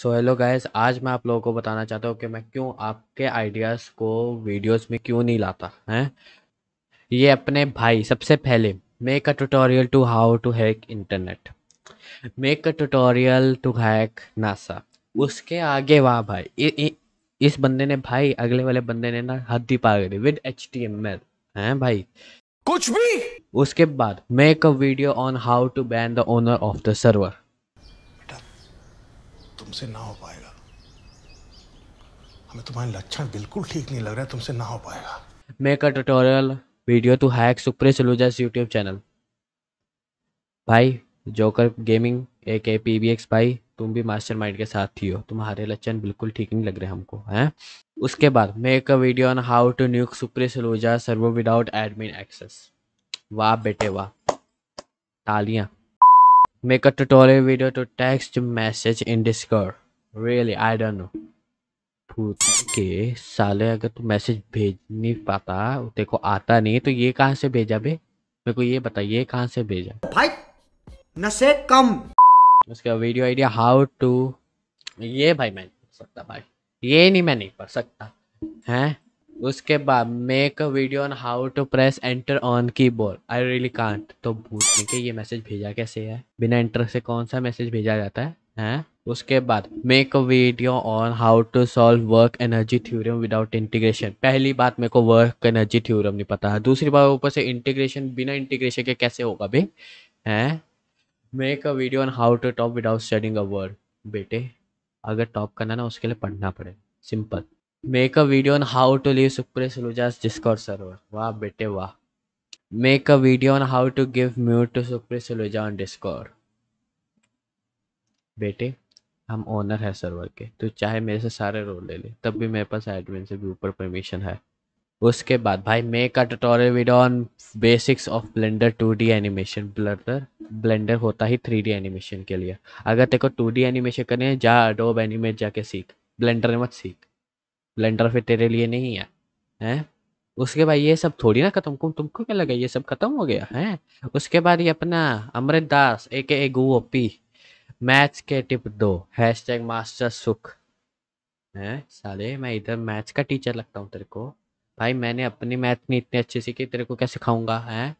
So hello guys आज मैं आप लोगों को बताना चाहता हूँ कि मैं क्यों आपके आइडियाज़ को वीडियोस में क्यों नहीं लाता हैं ये अपने भाई सबसे पहले make a tutorial to how to hack internet make a tutorial to hack NASA उसके आगे वहाँ भाई इ, इ, इस बंदे ने भाई अगले वाले बंदे ने ना हद ही पा गई with H T M L हैं भाई कुछ भी उसके बाद make a video on how to ban the owner of the server तुमसे ना हो पाएगा हमें तुम्हारे लक्षण बिल्कुल ठीक नहीं लग रहा है तुमसे ना हो पाएगा make a tutorial video to hack Supre Saluja YouTube channel भाई joker gaming A K P B x भाई तुम भी मास्टर माइंड के साथ ही हो तुम्हारे लक्षण बिल्कुल ठीक नहीं लग रहे हमको हैं उसके बाद make a video on how to nuke Supre Saluja server without admin access वाह बेटे वाह तालियां Make a tutorial video to text message in Discord. Really, I don't know. के साले अगर तू मैसेज भेज नहीं पाता देखो आता नहीं तो ये कहाँ से भेजा बे मेरे को ये बताइए कहाँ से भेजा भाई नशे कम उसका वीडियो आइडिया हाउ टू ये भाई मैं सकता भाई ये नहीं मैं नहीं पढ़ सकता हैं उसके बाद make video on how to press enter on keyboard I really can't तो पूछने के ये मैसेज भेजा कैसे है बिना एंटर से कौन सा मैसेज भेजा जाता है हैं उसके बाद make a video on how to solve work energy theorem without integration पहली बात मेरे को वर्क एनर्जी थ्योरम नहीं पता है दूसरी बात ऊपर से इंटीग्रेशन बिना इंटीग्रेशन के कैसे होगा बे हैं make a video on how to top without studying a word बेटे अगर टॉप करना ना उसके लिए पढ़ना पड़े simple Make a video on how to leave Supresh Aluja's Discord server. Wow, bete wow. Make a video on how to give mute to Supresh Aluja on Discord. बेटे हम ओनर है सर्वर के तो चाहे मेरे से सारे रोल ले ले तब भी मेरे पास एडमिन से भी ऊपर परमिशन है उसके बाद भाई make a tutorial video on basics of Blender 2D animation Blender Blender होता ही 3D एनिमेशन के लिए अगर तेरे को 2D एनिमेशन करनी है जा अडोब एनिमेट जाके सीख ब्लेंडर मत सीख ब्लेंडर फिर तेरे लिए नहीं है हैं उसके बाद ये सब थोड़ी ना खत्म तुम तुमको क्या लगा ये सब खत्म हो गया है उसके बाद ये अपना अमृत दास ए के ए गुओपी मैच के टिप दो हैश टैग मास्टर सुख है साले मैं इधर मैच का टीचर लगता हूँ तेरे को भाई मैंने अपनी मैथ नहीं इतनी अच्छी सीखी तेरे को क्या सिखाऊंगा है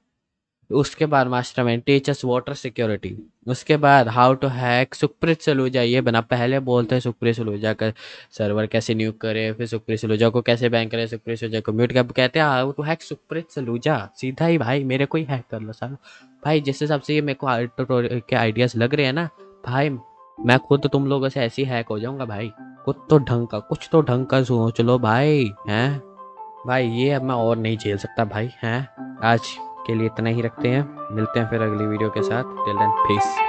उसके बाद master mind teachers water security उसके बाद how to hack Supreet Saluja ये बना पहले बोलते हैं सुप्रीत सलूजा का सर्वर कैसे नियुक्त करे फिर सुप्रीत सलूजा को कैसे बैंक करे सुप्रीत सलूजा को म्यूट कर कहते हैं how to hack Supreet Saluja सीधा ही भाई मेरे को ही हैक कर लो सर भाई जिस हिसाब से ये मेरे को के आइडियाज़ लग रहे हैं ना भाई मैं खुद तो तुम लोगों से ऐसे ही हैक हो जाऊंगा भाई कुछ तो ढंग का कुछ तो ढंग का सोच लो भाई हैं भाई ये अब मैं और नहीं झेल सकता भाई हैं आज के लिए इतना ही रखते हैं मिलते हैं फिर अगली वीडियो के साथ टिल देन पीस